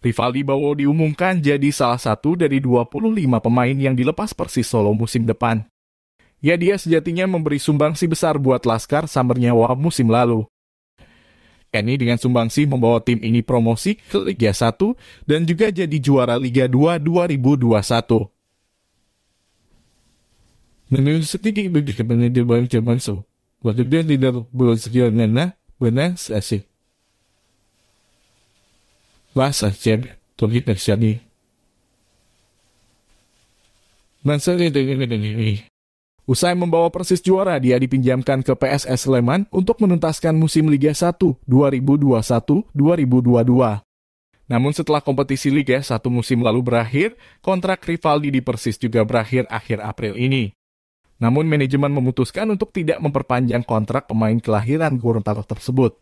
Rivaldi Bowo diumumkan jadi salah satu dari 25 pemain yang dilepas Persis Solo musim depan. Ya dia sejatinya memberi sumbangsi besar buat Laskar nyawa musim lalu. Eni dengan sumbangsi membawa tim ini promosi ke Liga 1 dan juga jadi juara Liga 2 2021. Menurut sedikit begitu penelitian banyak jaman so, waktu dia tidak bersedia nana, benar asik was ancienne tandis qu'elle s'est Usai membawa Persis juara, dia dipinjamkan ke PSS Sleman untuk menuntaskan musim Liga 1 2021-2022. Namun setelah kompetisi Liga 1 musim lalu berakhir, kontrak Rivaldi di Persis juga berakhir akhir April ini. Namun manajemen memutuskan untuk tidak memperpanjang kontrak pemain kelahiran Gorontalo tersebut.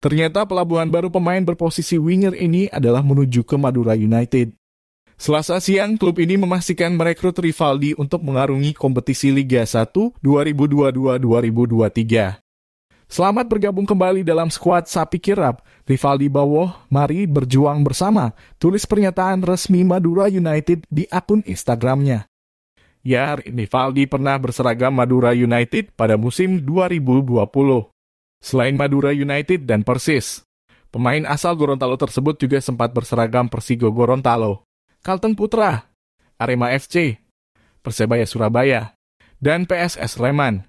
Ternyata pelabuhan baru pemain berposisi winger ini adalah menuju ke Madura United. Selasa siang, klub ini memastikan merekrut Rivaldi untuk mengarungi kompetisi Liga 1 2022-2023. Selamat bergabung kembali dalam skuad Sapi Kirap. Rivaldi Bawoh, mari berjuang bersama, tulis pernyataan resmi Madura United di akun Instagramnya. Ya, Rivaldi pernah berseragam Madura United pada musim 2020. Selain Madura United dan Persis, pemain asal Gorontalo tersebut juga sempat berseragam Persigo Gorontalo, Kalteng Putra, Arema FC, Persebaya Surabaya, dan PSS Sleman.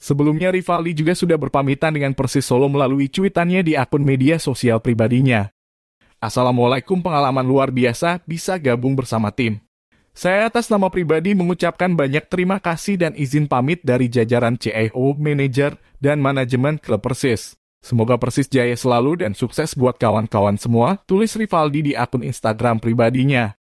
Sebelumnya Rivaldi juga sudah berpamitan dengan Persis Solo melalui cuitannya di akun media sosial pribadinya. Assalamualaikum pengalaman luar biasa bisa gabung bersama tim. Saya atas nama pribadi mengucapkan banyak terima kasih dan izin pamit dari jajaran CEO, manajer, dan manajemen klub Persis. Semoga Persis jaya selalu dan sukses buat kawan-kawan semua, tulis Rivaldi di akun Instagram pribadinya.